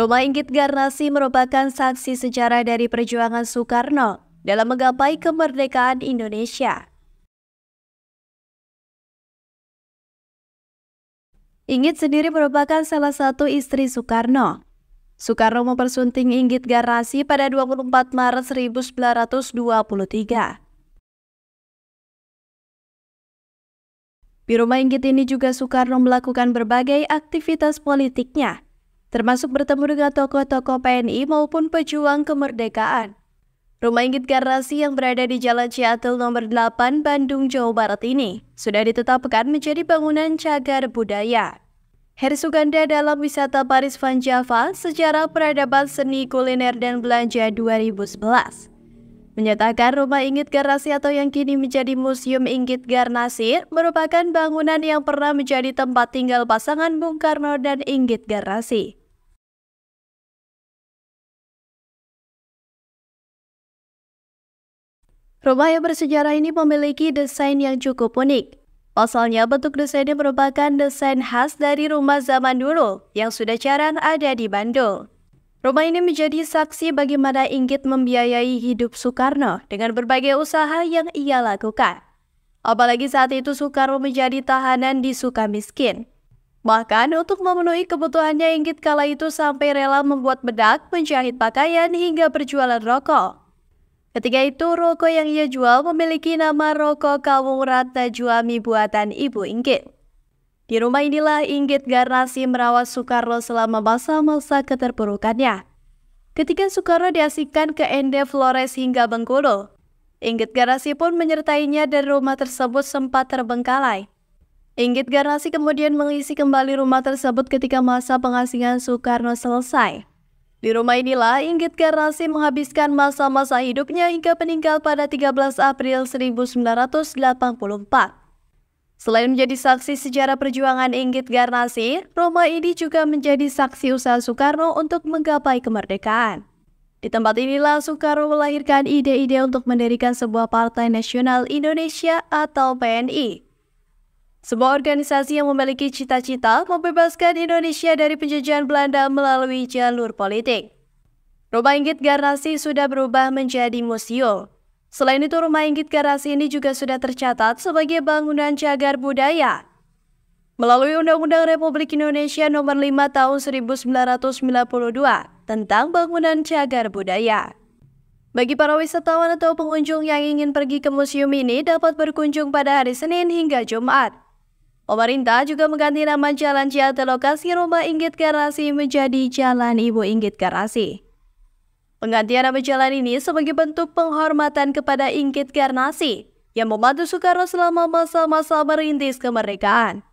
Rumah Inggit Garnasi merupakan saksi sejarah dari perjuangan Soekarno dalam menggapai kemerdekaan Indonesia. Inggit sendiri merupakan salah satu istri Soekarno. Soekarno mempersunting Inggit Garnasi pada 24 Maret 1923. Di rumah Inggit ini juga Soekarno melakukan berbagai aktivitas politiknya, termasuk bertemu dengan tokoh-tokoh PNI maupun pejuang kemerdekaan. Rumah Inggit Garasi yang berada di Jalan Ciatul nomor 8 Bandung, Jawa Barat ini sudah ditetapkan menjadi bangunan cagar budaya. Heri Suganda dalam wisata Paris Van Java, sejarah peradaban seni kuliner dan belanja 2011. Menyatakan rumah Inggit Garasi atau yang kini menjadi Museum Inggit Garnasir merupakan bangunan yang pernah menjadi tempat tinggal pasangan Bung Karno dan Inggit Garasi. Rumah yang bersejarah ini memiliki desain yang cukup unik. Pasalnya bentuk desainnya merupakan desain khas dari rumah zaman dulu yang sudah jarang ada di Bandung. Rumah ini menjadi saksi bagaimana Inggit membiayai hidup Soekarno dengan berbagai usaha yang ia lakukan. Apalagi saat itu Soekarno menjadi tahanan di Sukamiskin. Bahkan untuk memenuhi kebutuhannya Inggit kala itu sampai rela membuat bedak, menjahit pakaian hingga berjualan rokok. Ketika itu, rokok yang ia jual memiliki nama rokok Kawung Ratna Juami buatan Ibu Inggit. Di rumah inilah Inggit Garnasi merawat Soekarno selama masa-masa keterpurukannya. Ketika Soekarno diasingkan ke Ende Flores hingga Bengkulu, Inggit Garnasi pun menyertainya dan rumah tersebut sempat terbengkalai. Inggit Garnasi kemudian mengisi kembali rumah tersebut ketika masa pengasingan Soekarno selesai. Di rumah inilah Inggit Garnasi menghabiskan masa-masa hidupnya hingga meninggal pada 13 April 1984. Selain menjadi saksi sejarah perjuangan Inggit Garnasi, rumah ini juga menjadi saksi usaha Soekarno untuk menggapai kemerdekaan. Di tempat inilah Soekarno melahirkan ide-ide untuk mendirikan sebuah partai nasional Indonesia atau PNI. Semua organisasi yang memiliki cita-cita membebaskan Indonesia dari penjajahan Belanda melalui jalur politik. Rumah Inggit Garasi sudah berubah menjadi museum. Selain itu, Rumah Inggit Garasi ini juga sudah tercatat sebagai bangunan cagar budaya. Melalui Undang-Undang Republik Indonesia Nomor 5 Tahun 1992 tentang bangunan cagar budaya. Bagi para wisatawan atau pengunjung yang ingin pergi ke museum ini dapat berkunjung pada hari Senin hingga Jumat. Pemerintah juga mengganti nama Jalan Jati lokasi Rumah Inggit Garasi menjadi Jalan Ibu Inggit Garasi. Penggantian nama jalan ini sebagai bentuk penghormatan kepada Inggit Garnasi yang membantu Soekarno selama masa-masa merintis kemerdekaan.